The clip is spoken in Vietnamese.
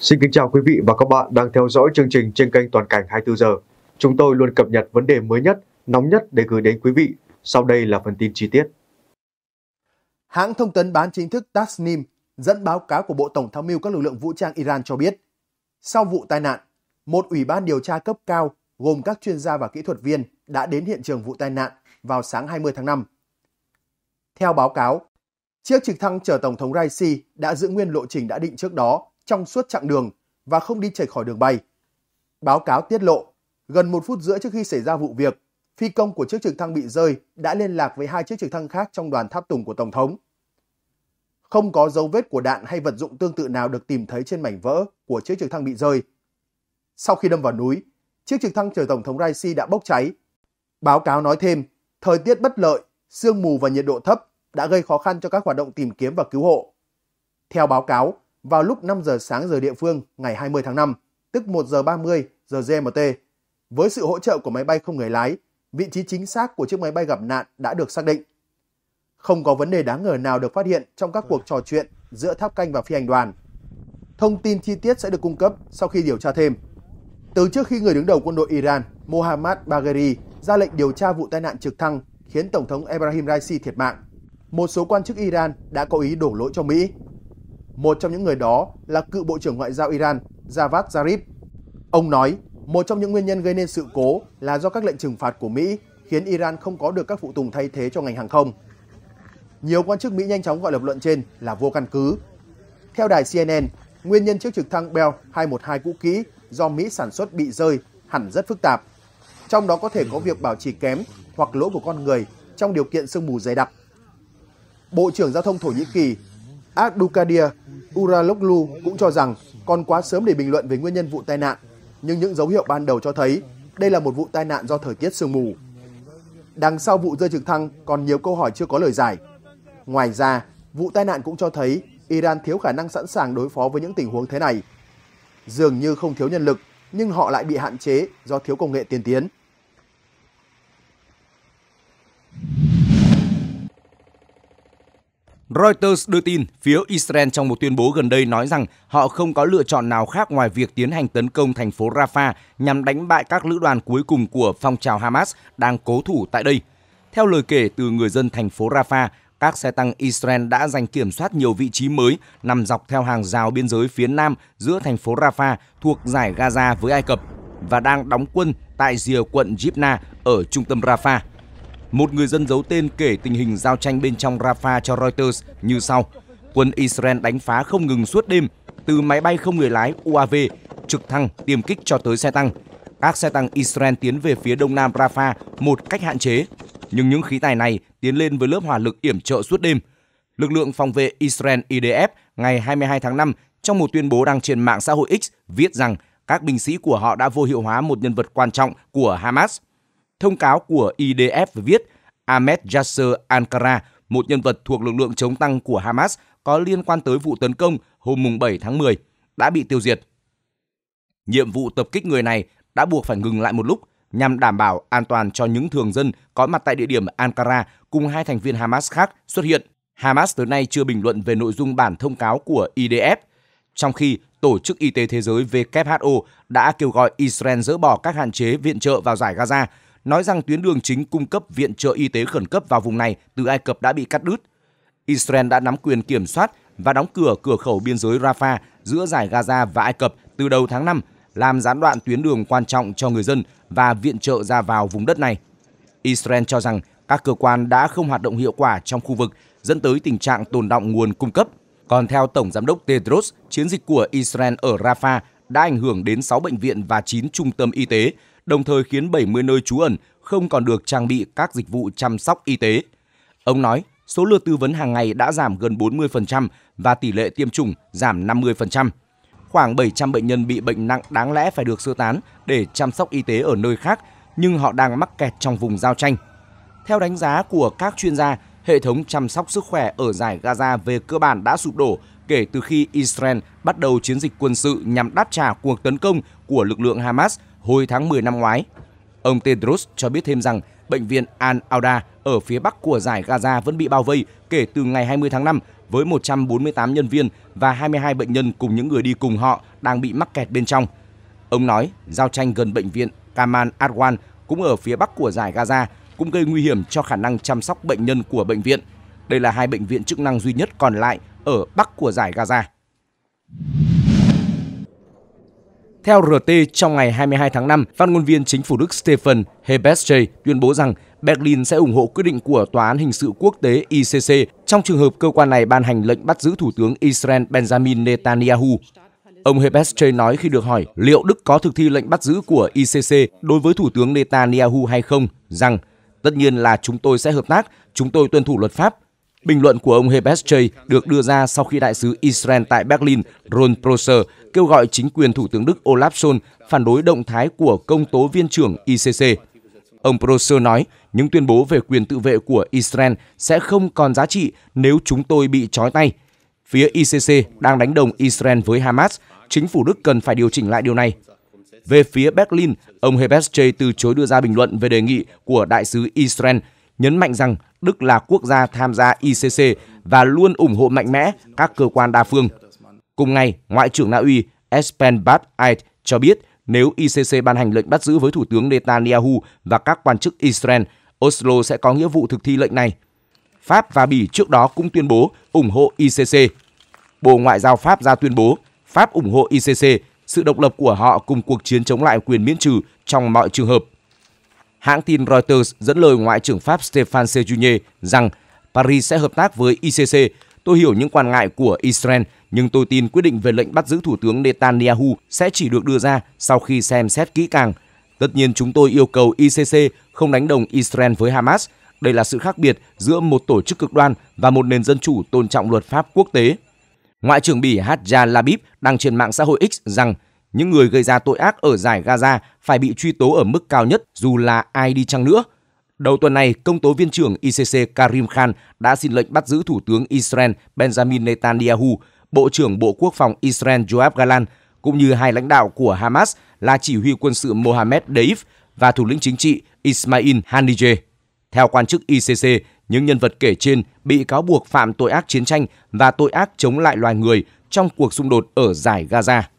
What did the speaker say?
Xin kính chào quý vị và các bạn đang theo dõi chương trình trên kênh Toàn cảnh 24 giờ. Chúng tôi luôn cập nhật vấn đề mới nhất, nóng nhất để gửi đến quý vị. Sau đây là phần tin chi tiết. Hãng thông tấn bán chính thức Tasnim dẫn báo cáo của Bộ Tổng tham mưu các lực lượng vũ trang Iran cho biết, sau vụ tai nạn, một ủy ban điều tra cấp cao gồm các chuyên gia và kỹ thuật viên đã đến hiện trường vụ tai nạn vào sáng 20 tháng 5. Theo báo cáo, chiếc trực thăng chở Tổng thống Raisi đã giữ nguyên lộ trình đã định trước đó trong suốt chặng đường và không đi chệch khỏi đường bay. Báo cáo tiết lộ, gần một phút rưỡi trước khi xảy ra vụ việc, phi công của chiếc trực thăng bị rơi đã liên lạc với hai chiếc trực thăng khác trong đoàn tháp tùng của Tổng thống. Không có dấu vết của đạn hay vật dụng tương tự nào được tìm thấy trên mảnh vỡ của chiếc trực thăng bị rơi. Sau khi đâm vào núi, chiếc trực thăng chở Tổng thống Raisi đã bốc cháy. Báo cáo nói thêm, thời tiết bất lợi, sương mù và nhiệt độ thấp đã gây khó khăn cho các hoạt động tìm kiếm và cứu hộ. Theo báo cáo, vào lúc 5 giờ sáng giờ địa phương ngày 20 tháng 5, tức 1 giờ 30 giờ GMT. Với sự hỗ trợ của máy bay không người lái, vị trí chính xác của chiếc máy bay gặp nạn đã được xác định. Không có vấn đề đáng ngờ nào được phát hiện trong các cuộc trò chuyện giữa tháp canh và phi hành đoàn. Thông tin chi tiết sẽ được cung cấp sau khi điều tra thêm. Từ trước khi người đứng đầu quân đội Iran Mohammad Bagheri ra lệnh điều tra vụ tai nạn trực thăng khiến Tổng thống Ebrahim Raisi thiệt mạng, một số quan chức Iran đã có ý đổ lỗi cho Mỹ một trong những người đó là cựu Bộ trưởng Ngoại giao Iran Javad Zarif. Ông nói một trong những nguyên nhân gây nên sự cố là do các lệnh trừng phạt của Mỹ khiến Iran không có được các phụ tùng thay thế cho ngành hàng không. Nhiều quan chức Mỹ nhanh chóng gọi lập luận trên là vô căn cứ. Theo đài CNN, nguyên nhân chiếc trực thăng Bell 212 cũ kỹ do Mỹ sản xuất bị rơi hẳn rất phức tạp. Trong đó có thể có việc bảo trì kém hoặc lỗi của con người trong điều kiện sương mù dày đặc. Bộ trưởng Giao thông Thổ Nhĩ Kỳ Abdukadir Uraloglu cũng cho rằng còn quá sớm để bình luận về nguyên nhân vụ tai nạn, nhưng những dấu hiệu ban đầu cho thấy đây là một vụ tai nạn do thời tiết sương mù. Đằng sau vụ rơi trực thăng còn nhiều câu hỏi chưa có lời giải. Ngoài ra, vụ tai nạn cũng cho thấy Iran thiếu khả năng sẵn sàng đối phó với những tình huống thế này. Dường như không thiếu nhân lực, nhưng họ lại bị hạn chế do thiếu công nghệ tiên tiến. Reuters đưa tin phía Israel trong một tuyên bố gần đây nói rằng họ không có lựa chọn nào khác ngoài việc tiến hành tấn công thành phố Rafah nhằm đánh bại các lữ đoàn cuối cùng của phong trào Hamas đang cố thủ tại đây. Theo lời kể từ người dân thành phố Rafah, các xe tăng Israel đã giành kiểm soát nhiều vị trí mới nằm dọc theo hàng rào biên giới phía nam giữa thành phố Rafah thuộc giải Gaza với Ai Cập và đang đóng quân tại rìa quận Jibna ở trung tâm Rafah. Một người dân giấu tên kể tình hình giao tranh bên trong Rafah cho Reuters như sau. Quân Israel đánh phá không ngừng suốt đêm, từ máy bay không người lái UAV, trực thăng, tiêm kích cho tới xe tăng. Các xe tăng Israel tiến về phía đông nam Rafah một cách hạn chế, nhưng những khí tài này tiến lên với lớp hỏa lực yểm trợ suốt đêm. Lực lượng phòng vệ Israel IDF ngày 22 tháng 5 trong một tuyên bố đăng trên mạng xã hội X viết rằng các binh sĩ của họ đã vô hiệu hóa một nhân vật quan trọng của Hamas – Thông cáo của IDF viết Ahmed Yasser Ankara, một nhân vật thuộc lực lượng chống tăng của Hamas có liên quan tới vụ tấn công hôm 7 tháng 10, đã bị tiêu diệt. Nhiệm vụ tập kích người này đã buộc phải ngừng lại một lúc nhằm đảm bảo an toàn cho những thường dân có mặt tại địa điểm Ankara cùng hai thành viên Hamas khác xuất hiện. Hamas tới nay chưa bình luận về nội dung bản thông cáo của IDF, trong khi Tổ chức Y tế Thế giới WHO đã kêu gọi Israel dỡ bỏ các hạn chế viện trợ vào giải Gaza nói rằng tuyến đường chính cung cấp viện trợ y tế khẩn cấp vào vùng này từ Ai Cập đã bị cắt đứt. Israel đã nắm quyền kiểm soát và đóng cửa cửa khẩu biên giới Rafah giữa giải Gaza và Ai Cập từ đầu tháng 5, làm gián đoạn tuyến đường quan trọng cho người dân và viện trợ ra vào vùng đất này. Israel cho rằng các cơ quan đã không hoạt động hiệu quả trong khu vực, dẫn tới tình trạng tồn động nguồn cung cấp. Còn theo Tổng Giám đốc Tedros, chiến dịch của Israel ở Rafah đã ảnh hưởng đến 6 bệnh viện và 9 trung tâm y tế, đồng thời khiến 70 nơi trú ẩn không còn được trang bị các dịch vụ chăm sóc y tế. Ông nói, số lượt tư vấn hàng ngày đã giảm gần 40% và tỷ lệ tiêm chủng giảm 50%. Khoảng 700 bệnh nhân bị bệnh nặng đáng lẽ phải được sơ tán để chăm sóc y tế ở nơi khác, nhưng họ đang mắc kẹt trong vùng giao tranh. Theo đánh giá của các chuyên gia, hệ thống chăm sóc sức khỏe ở giải Gaza về cơ bản đã sụp đổ kể từ khi Israel bắt đầu chiến dịch quân sự nhằm đáp trả cuộc tấn công của lực lượng Hamas hồi tháng 10 năm ngoái. Ông Tedros cho biết thêm rằng bệnh viện Al-Auda ở phía bắc của giải Gaza vẫn bị bao vây kể từ ngày 20 tháng 5 với 148 nhân viên và 22 bệnh nhân cùng những người đi cùng họ đang bị mắc kẹt bên trong. Ông nói giao tranh gần bệnh viện Kamal Adwan cũng ở phía bắc của giải Gaza cũng gây nguy hiểm cho khả năng chăm sóc bệnh nhân của bệnh viện. Đây là hai bệnh viện chức năng duy nhất còn lại ở bắc của giải Gaza. Theo RT, trong ngày 22 tháng 5, phát ngôn viên chính phủ Đức Stefan Hebesche tuyên bố rằng Berlin sẽ ủng hộ quyết định của Tòa án Hình sự Quốc tế ICC trong trường hợp cơ quan này ban hành lệnh bắt giữ Thủ tướng Israel Benjamin Netanyahu. Ông Hebesche nói khi được hỏi liệu Đức có thực thi lệnh bắt giữ của ICC đối với Thủ tướng Netanyahu hay không, rằng Tất nhiên là chúng tôi sẽ hợp tác, chúng tôi tuân thủ luật pháp, Bình luận của ông Hebes được đưa ra sau khi đại sứ Israel tại Berlin Ron Prosser kêu gọi chính quyền Thủ tướng Đức Olaf Scholz phản đối động thái của công tố viên trưởng ICC. Ông Prosser nói, những tuyên bố về quyền tự vệ của Israel sẽ không còn giá trị nếu chúng tôi bị trói tay. Phía ICC đang đánh đồng Israel với Hamas, chính phủ Đức cần phải điều chỉnh lại điều này. Về phía Berlin, ông Hebes từ chối đưa ra bình luận về đề nghị của đại sứ Israel, nhấn mạnh rằng Đức là quốc gia tham gia ICC và luôn ủng hộ mạnh mẽ các cơ quan đa phương. Cùng ngày, Ngoại trưởng Na Uy Espen Bad Ait cho biết nếu ICC ban hành lệnh bắt giữ với Thủ tướng Netanyahu và các quan chức Israel, Oslo sẽ có nghĩa vụ thực thi lệnh này. Pháp và Bỉ trước đó cũng tuyên bố ủng hộ ICC. Bộ Ngoại giao Pháp ra tuyên bố Pháp ủng hộ ICC, sự độc lập của họ cùng cuộc chiến chống lại quyền miễn trừ trong mọi trường hợp. Hãng tin Reuters dẫn lời Ngoại trưởng Pháp Stéphane Sejourné rằng Paris sẽ hợp tác với ICC. Tôi hiểu những quan ngại của Israel, nhưng tôi tin quyết định về lệnh bắt giữ Thủ tướng Netanyahu sẽ chỉ được đưa ra sau khi xem xét kỹ càng. Tất nhiên chúng tôi yêu cầu ICC không đánh đồng Israel với Hamas. Đây là sự khác biệt giữa một tổ chức cực đoan và một nền dân chủ tôn trọng luật pháp quốc tế. Ngoại trưởng Bỉ Hadja Labib đăng trên mạng xã hội X rằng những người gây ra tội ác ở giải Gaza phải bị truy tố ở mức cao nhất dù là ai đi chăng nữa. Đầu tuần này, công tố viên trưởng ICC Karim Khan đã xin lệnh bắt giữ Thủ tướng Israel Benjamin Netanyahu, Bộ trưởng Bộ Quốc phòng Israel Joab Galant, cũng như hai lãnh đạo của Hamas là chỉ huy quân sự Mohammed Deif và thủ lĩnh chính trị Ismail Haniyeh. Theo quan chức ICC, những nhân vật kể trên bị cáo buộc phạm tội ác chiến tranh và tội ác chống lại loài người trong cuộc xung đột ở giải Gaza.